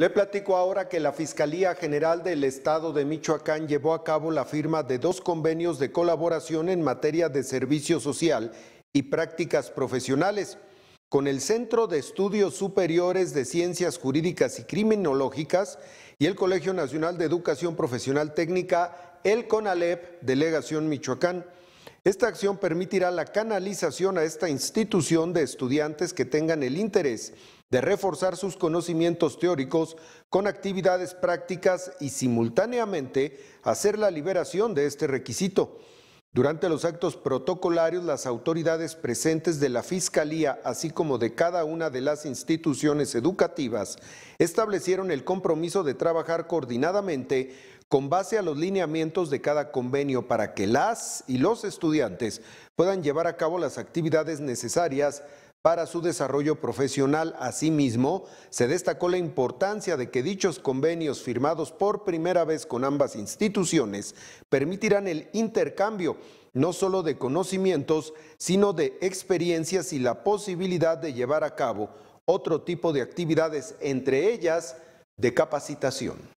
Le platico ahora que la Fiscalía General del Estado de Michoacán llevó a cabo la firma de dos convenios de colaboración en materia de servicio social y prácticas profesionales con el Centro de Estudios Superiores de Ciencias Jurídicas y Criminológicas y el Colegio Nacional de Educación Profesional Técnica, el CONALEP, Delegación Michoacán. Esta acción permitirá la canalización a esta institución de estudiantes que tengan el interés de reforzar sus conocimientos teóricos con actividades prácticas y simultáneamente hacer la liberación de este requisito. Durante los actos protocolarios, las autoridades presentes de la Fiscalía, así como de cada una de las instituciones educativas, establecieron el compromiso de trabajar coordinadamente con base a los lineamientos de cada convenio para que las y los estudiantes puedan llevar a cabo las actividades necesarias para su desarrollo profesional. Asimismo, se destacó la importancia de que dichos convenios firmados por primera vez con ambas instituciones permitirán el intercambio no solo de conocimientos, sino de experiencias y la posibilidad de llevar a cabo otro tipo de actividades, entre ellas de capacitación.